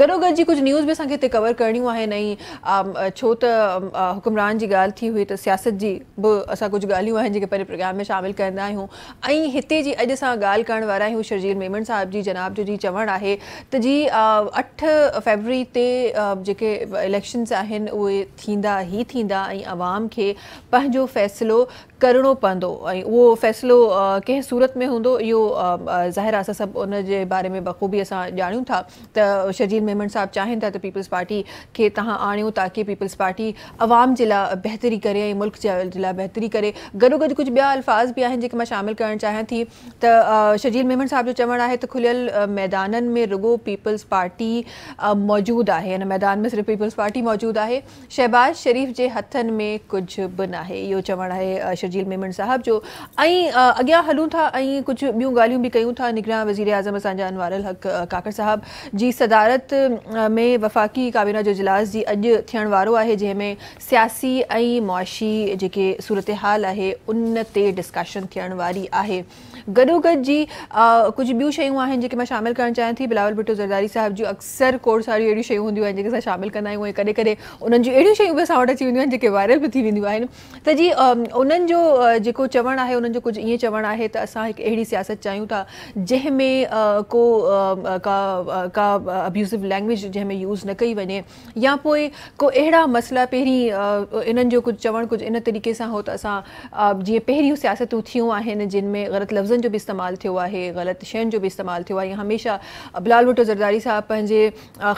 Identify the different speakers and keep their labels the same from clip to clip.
Speaker 1: गॾो गॾु जी कुझु न्यूज़ बि असांखे हिते कवर करणियूं आहिनि ऐं छो त हुकुमरान जी ॻाल्हि थी हुई त सियासत जी बि असां कुझु ॻाल्हियूं आहिनि जेके पंहिंजे प्रोग्राम में शामिलु कंदा आहियूं ऐं हिते जी अॼु असां ॻाल्हि करण वारा आहियूं शर्जील मेमन साहिब जी जनाब जो जी चवणु आहे त जी अठ फेबररी ते जेके इलेक्शन्स आहिनि उहे थींदा ई थींदा ऐं आवाम खे पंहिंजो फ़ैसिलो करिणो पवंदो ऐं उहो फ़ैसिलो कंहिं सूरत में हूंदो इहो ज़ाहिर असां सभु उन जे बारे में बख़ूबी असां ॼाणियूं था त शर्जील बिल मेमन साहब चाहन था तो पीपल्स तो पार्टी के तहाँ आणियो ताकि पीपल्स पार्टी आवाम जे लाइ करे मुल्क जे बेहतरी करे गो गड़ कुछ ॿिया अल्फाज़ भी आहिनि जो मां शामिलु करणु थी तो शजील मेमन साहब जो चवण है तो खुलियल मैदान में रुगो पीपल्स पार्टी मौजूद है इन मैदान में सिर्फ़ पीपल्स पार्टी मौजूद है शहबाज़ शरीफ़ के हथन में कुछ भी ना है यो चवण है शजील मेमन साहब जो अगर हलूँ था कुछ बी गाल भी क्यों था निगरान वज़ीर अज़म असाजा अनवारल हक़ काकर साहब जी सदारत में वफ़ाक़ी काबीना जो इजलास जी अॼु थियण वारो आहे जंहिंमें सियासी ऐं मुआशी जेके सूरत हाल आहे उन ते डिस्कशन थियण वारी आहे गॾोगॾु जी कुझु ॿियूं शयूं आहिनि जेके मां शामिलु करणु चाहियां थी बिलावल भिटु ज़रदारी साहिब जूं अक्सर कोड़ सारियूं अहिड़ियूं शयूं हूंदियूं आहिनि जेके असां शामिलु कंदा आहियूं ऐं कॾहिं कॾहिं उन्हनि जूं अहिड़ियूं शयूं बि असां वटि अची वेंदियूं आहिनि जेके वायरल बि थी वेंदियूं आहिनि त जी उन्हनि जो जेको चवणु आहे उन्हनि जो कुझु ईअं चवणु आहे त असां हिकु अहिड़ी सियासत चाहियूं था जंहिंमें को का का अब्यूज़ एब्यूज़िव लैंग्वेज जे यूज़ न कई वञे या पोइ को अड़ा मसला पहिरीं इन कुछ कुझु कुछ इन तरीक़े से हो तो असां जीअं पहिरियूं सियासतूं थियन आहिनि जिन में ग़लति लफ़्ज़नि जो भी इस्तेमाल थियो आहे ग़लति शयुनि जो बि इस्तेमालु थियो आहे बिलाल भुटो ज़रदारी साहब पंहिंजे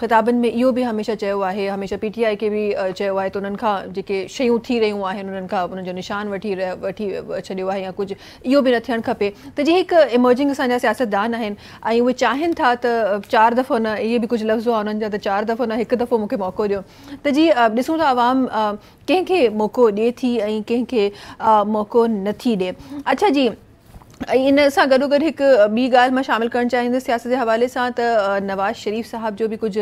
Speaker 1: ख़िताबनि में इो बि हमेशा चयो आहे हमेशह पी टी आई खे बि चयो आहे थी रहियूं आहिनि उन्हनि निशान वी वी छॾियो आहे या कुझु इहो बि न थियणु खपे तो जीअं एक इमर्जिंग असांजा सियासतदान आहिनि चाहन था त चार दफ़ो न इहे बि कुझु लफ़नि जा त चारि दफ़ो न हिकु दफ़ो मूंखे मौक़ो ॾियो त जी ॾिसूं था आवाम कंहिंखे मौक़ो ॾिए थी ऐं कंहिंखे मौक़ो नथी ॾिए अच्छा जी इन सां गॾो गॾु हिकु ॿी ॻाल्हि मां शामिलु करणु चाहींदुसि सियासत जे हवाले सां त नवाज़ शरीफ़ साहब जो बि कुझु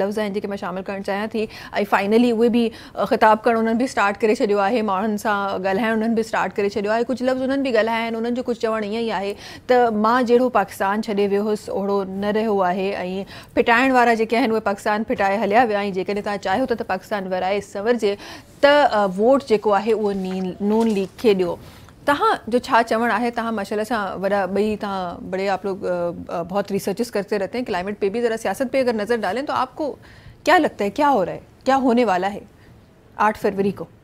Speaker 1: लफ़्ज़ आहिनि जेके मां शामिलु करणु चाहियां थी ऐं फाइनली उहे बि ख़िताबु करणु उन्हनि बि स्टार्ट करे छॾियो आहे माण्हुनि सां ॻाल्हाइणु उन्हनि बि स्टार्ट करे छॾियो आहे कुझु लफ़्ज़ उन्हनि बि ॻाल्हाया आहिनि उन्हनि जो कुझु चवणु ईअं ई आहे त मां जहिड़ो पाकिस्तान छॾे वियो हुउसि ओहिड़ो न रहियो आहे ऐं फिटाइण वारा जेके आहिनि उहे पाकिस्तान फिटाए हलिया विया ऐं जेकॾहिं तव्हां चाहियो त पाकिस्तान विराए सवरजे त वोट जेको आहे उहो नीन नून लीग खे ॾियो तहां जो छा चवण है तहां माशाला सा हाँ, वॾा बई तहां बड़े आप लोग बहुत रिसर्चेस करते रहते हैं क्लाइमेट पे भी ज़रा सियासत पे अगर नज़र डालें तो आपको क्या लगता है क्या हो रहा है क्या होने वाला है आठ फरवरी को